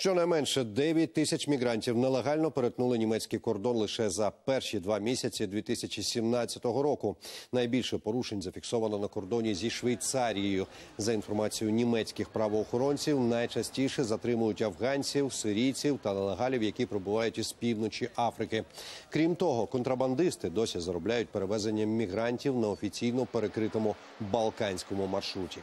Щонайменше 9 тисяч мігрантів нелегально перетнули німецький кордон лише за перші два місяці 2017 року. Найбільше порушень зафіксовано на кордоні зі Швейцарією. За інформацією німецьких правоохоронців, найчастіше затримують афганців, сирійців та нелегалів, які прибувають із півночі Африки. Крім того, контрабандисти досі заробляють перевезенням мігрантів на офіційно перекритому балканському маршруті.